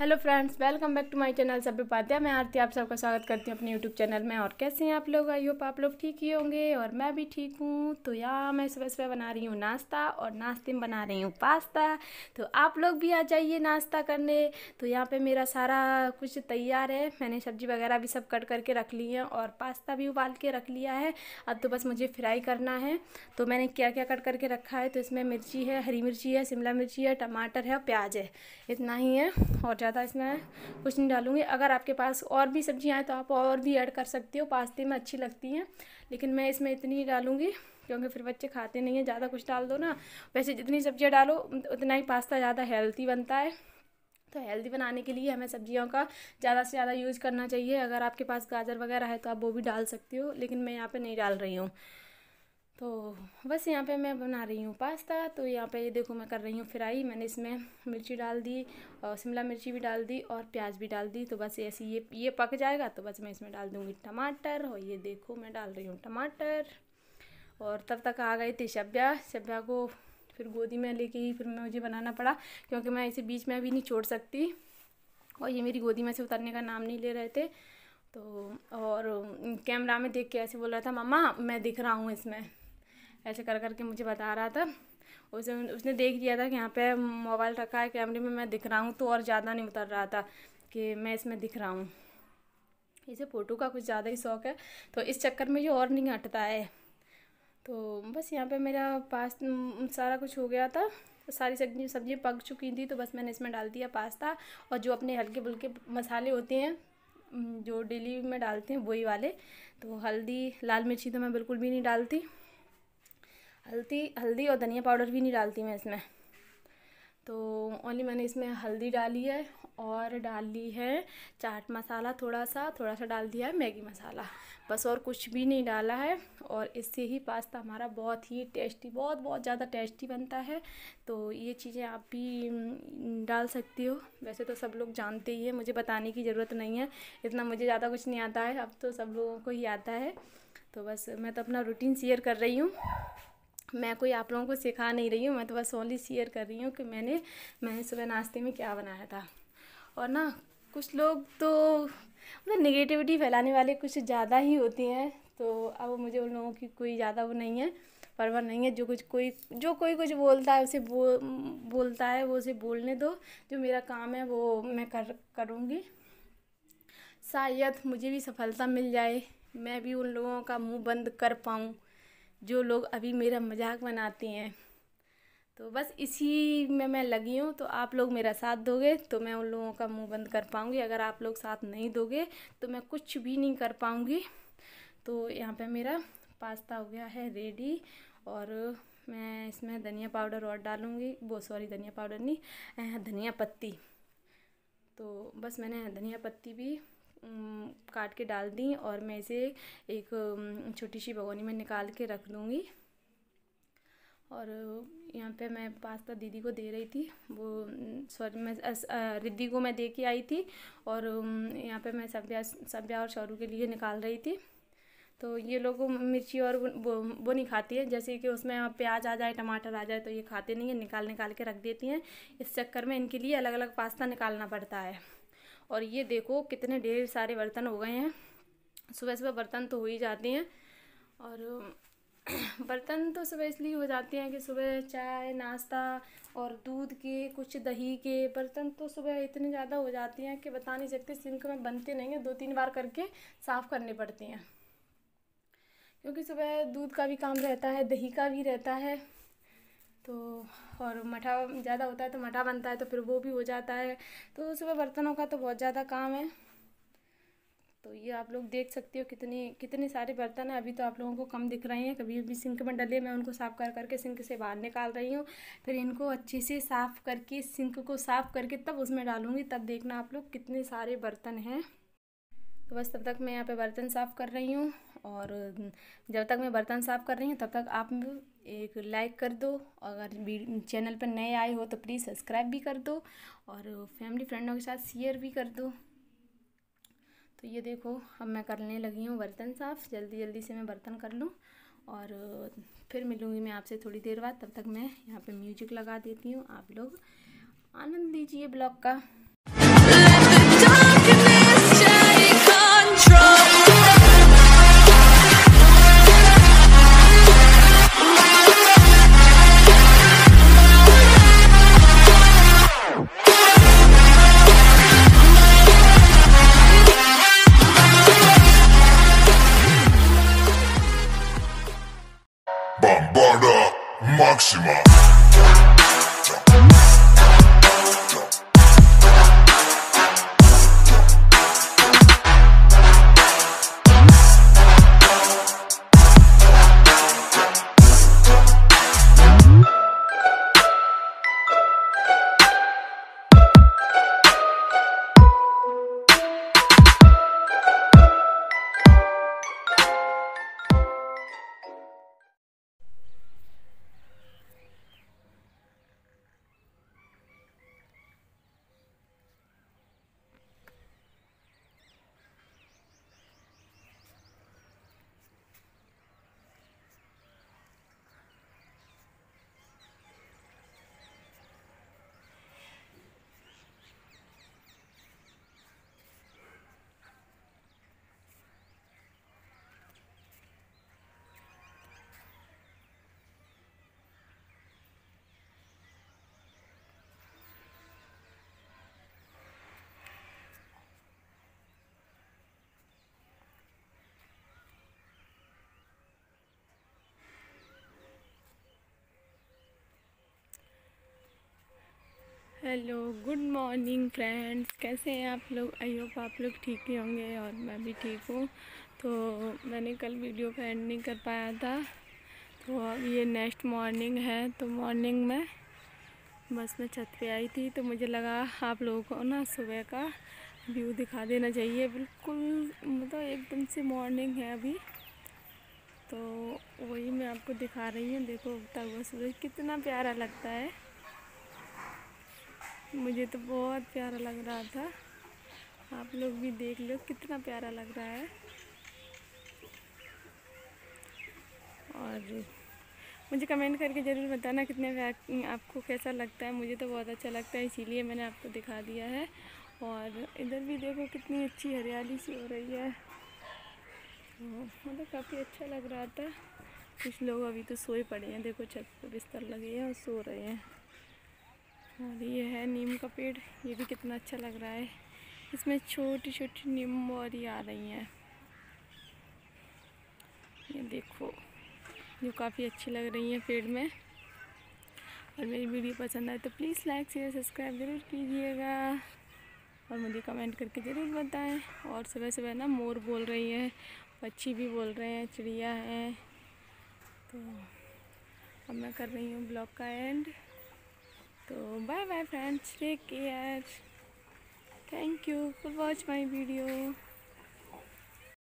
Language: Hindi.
hello friends welcome back to my channel सभी उपाध्याय मैं आरती आप सबका स्वागत करती हूँ अपने यूट्यूब चैनल में और कैसे हैं आप लोग आई होप आप लोग ठीक ही होंगे और मैं भी ठीक हूँ तो यहाँ मैं सुबह सुबह बना रही हूँ नाश्ता और नाश्ते में बना रही हूँ पास्ता तो आप लोग भी आ जाइए नाश्ता करने तो यहाँ पर मेरा सारा कुछ तैयार है मैंने सब्जी वगैरह भी सब कट करके रख ली है और पास्ता भी उबाल के रख लिया है अब तो बस मुझे फ्राई करना है तो मैंने क्या क्या कट करके रखा है तो इसमें मिर्ची है हरी मिर्ची है शिमला मिर्ची है टमाटर है और प्याज है इतना ही है और ज़्यादा इसमें कुछ नहीं डालूँगी अगर आपके पास और भी सब्जियाँ हैं तो आप और भी ऐड कर सकते हो पास्ते में अच्छी लगती हैं लेकिन मैं इसमें इतनी ही डालूँगी क्योंकि फिर बच्चे खाते नहीं हैं ज़्यादा कुछ डाल दो ना वैसे जितनी सब्जियाँ डालो उतना ही पास्ता ज़्यादा हेल्थी बनता है तो हेल्दी बनाने के लिए हमें सब्जियों का ज़्यादा से ज़्यादा यूज़ करना चाहिए अगर आपके पास गाजर वगैरह है तो आप वो भी डाल सकते हो लेकिन मैं यहाँ पे नहीं डाल रही हूँ तो बस यहाँ पे मैं बना रही हूँ पास्ता तो यहाँ पे देखो मैं कर रही हूँ फ्राई मैंने इसमें मिर्ची डाल दी और शिमला मिर्ची भी डाल दी और प्याज भी डाल दी तो बस ऐसे ये ये पक जाएगा तो बस मैं इसमें डाल दूँगी टमाटर और ये देखो मैं डाल रही हूँ टमाटर और तब तक आ गई थी शब्या शब्या को फिर गोदी में लेके ही फिर मुझे बनाना पड़ा क्योंकि मैं इसे बीच में अभी नहीं छोड़ सकती और ये मेरी गोदी में से उतरने का नाम नहीं ले रहे थे तो और कैमरा में देख के ऐसे बोल रहा था मम्मा मैं दिख रहा हूँ इसमें ऐसे कर कर के मुझे बता रहा था उसे उसने देख लिया था कि यहाँ पे मोबाइल रखा है कैमरे में मैं दिख रहा हूँ तो और ज़्यादा नहीं उतर रहा था कि मैं इसमें दिख रहा हूँ इसे फ़ोटो का कुछ ज़्यादा ही शौक़ है तो इस चक्कर में ये और नहीं हटता है तो बस यहाँ पे मेरा पास्ता सारा कुछ हो गया था सारी सब्जी सब्जी पक चुकी थी तो बस मैंने इसमें डाल दिया पास्ता और जो अपने हल्के फुल्के मसाले होते हैं जो डेली में डालते हैं वही वाले तो हल्दी लाल मिर्ची तो मैं बिल्कुल भी नहीं डालती हल्दी हल्दी और धनिया पाउडर भी नहीं डालती मैं इसमें तो ओनली मैंने इसमें हल्दी डाली है और डाल ली है चाट मसाला थोड़ा सा थोड़ा सा डाल दिया है मैगी मसाला बस और कुछ भी नहीं डाला है और इससे ही पास्ता हमारा बहुत ही टेस्टी बहुत बहुत ज़्यादा टेस्टी बनता है तो ये चीज़ें आप भी डाल सकती हो वैसे तो सब लोग जानते ही हैं मुझे बताने की ज़रूरत नहीं है इतना मुझे ज़्यादा कुछ नहीं आता है अब तो सब लोगों को ही आता है तो बस मैं तो अपना रूटीन शेयर कर रही हूँ मैं कोई आप लोगों को सिखा नहीं रही हूँ मैं तो बस ओनली शेयर कर रही हूँ कि मैंने मैंने सुबह नाश्ते में क्या बनाया था और ना कुछ लोग तो मतलब निगेटिविटी फैलाने वाले कुछ ज़्यादा ही होते हैं तो अब मुझे उन लोगों की कोई ज़्यादा वो नहीं है परवर नहीं है जो कुछ कोई जो कोई कुछ बोलता है उसे बो, बोलता है वो उसे बोलने दो जो मेरा काम है वो मैं कर करूँगी शायद मुझे भी सफलता मिल जाए मैं भी उन लोगों का मुंह बंद कर पाऊँ जो लोग अभी मेरा मजाक बनाते हैं तो बस इसी में मैं लगी हूँ तो आप लोग मेरा साथ दोगे तो मैं उन लोगों का मुंह बंद कर पाऊँगी अगर आप लोग साथ नहीं दोगे तो मैं कुछ भी नहीं कर पाऊँगी तो यहाँ पे मेरा पास्ता हो गया है रेडी और मैं इसमें धनिया पाउडर और डालूँगी वो सॉरी धनिया पाउडर नहीं धनिया पत्ती तो बस मैंने धनिया पत्ती भी काट के डाल दी और मैं इसे एक छोटी सी भगोनी में निकाल के रख दूँगी और यहाँ पे मैं पास्ता दीदी को दे रही थी वो सॉरी मैं रिद्धि को मैं दे के आई थी और यहाँ पे मैं सब्या सब्या और शौरू के लिए निकाल रही थी तो ये लोग मिर्ची और वो वो नहीं खाती है जैसे कि उसमें प्याज आ जाए टमाटर आ जाए तो ये खाते नहीं है निकाल निकाल के रख देती हैं इस चक्कर में इनके लिए अलग अलग पास्ता निकालना पड़ता है और ये देखो कितने ढेर सारे बर्तन हो गए हैं सुबह सुबह बर्तन तो हो ही जाते हैं और बर्तन तो सुबह इसलिए हो जाते हैं कि सुबह चाय नाश्ता और दूध के कुछ दही के बर्तन तो सुबह इतने ज़्यादा हो जाते हैं कि बता नहीं सकते सिंक में बनते नहीं हैं दो तीन बार करके साफ़ करने पड़ते हैं क्योंकि सुबह दूध का भी काम रहता है दही का भी रहता है तो और मठा ज़्यादा होता है तो मठा बनता है तो फिर वो भी हो जाता है तो सुबह बर्तनों का तो बहुत ज़्यादा काम है तो ये आप लोग देख सकते हो कितने कितने सारे बर्तन हैं अभी तो आप लोगों को कम दिख रहे हैं कभी अभी सिंक में डले मैं उनको साफ़ कर करके सिंक से बाहर निकाल रही हूँ फिर इनको अच्छे से साफ़ करके सिंक को साफ़ करके तब उसमें डालूँगी तब देखना आप लोग कितने सारे बर्तन हैं तो बस तब तक मैं यहाँ पे बर्तन साफ़ कर रही हूँ और जब तक मैं बर्तन साफ़ कर रही हूँ तब तक आप एक लाइक कर दो अगर चैनल पर नए आए हो तो प्लीज़ सब्सक्राइब भी कर दो और फैमिली फ्रेंडों के साथ शेयर भी कर दो तो ये देखो अब मैं करने लगी हूँ बर्तन साफ़ जल्दी जल्दी से मैं बर्तन कर लूँ और फिर मिलूँगी मैं आपसे थोड़ी देर बाद तब तक मैं यहाँ पर म्यूजिक लगा देती हूँ आप लोग आनंद लीजिए ब्लॉग का हेलो गुड मॉर्निंग फ्रेंड्स कैसे हैं आप लोग आई होप आप लोग ठीक ही होंगे और मैं भी ठीक हूँ तो मैंने कल वीडियो का एंड नहीं कर पाया था तो अब ये नेक्स्ट मॉर्निंग है तो मॉर्निंग में बस मैं छत पे आई थी तो मुझे लगा आप लोगों को ना सुबह का व्यू दिखा देना चाहिए बिल्कुल मतलब एकदम से मॉर्निंग है अभी तो वही मैं आपको दिखा रही हूँ देखो उगता हुआ सूरज कितना प्यारा लगता है मुझे तो बहुत प्यारा लग रहा था आप लोग भी देख लो कितना प्यारा लग रहा है और मुझे कमेंट करके ज़रूर बताना कितने आपको कैसा लगता है मुझे तो बहुत अच्छा लगता है इसीलिए मैंने आपको दिखा दिया है और इधर भी देखो कितनी अच्छी हरियाली सी हो रही है मतलब काफ़ी अच्छा लग रहा था कुछ लोग अभी तो सोए पड़े हैं देखो छत पर बिस्तर लगे हैं और सो रहे हैं और ये है नीम का पेड़ ये भी कितना अच्छा लग रहा है इसमें छोटी छोटी नीम और आ रही हैं ये देखो जो काफ़ी अच्छी लग रही हैं पेड़ में और मेरी वीडियो पसंद आए तो प्लीज़ लाइक शेयर सब्सक्राइब ज़रूर कीजिएगा और मुझे कमेंट करके ज़रूर बताएं और सुबह सुबह ना मोर बोल रही है पक्षी भी बोल रहे हैं चिड़िया हैं तो अब मैं कर रही हूँ ब्लॉग का एंड तो bye bye friends take care thank you for watch my video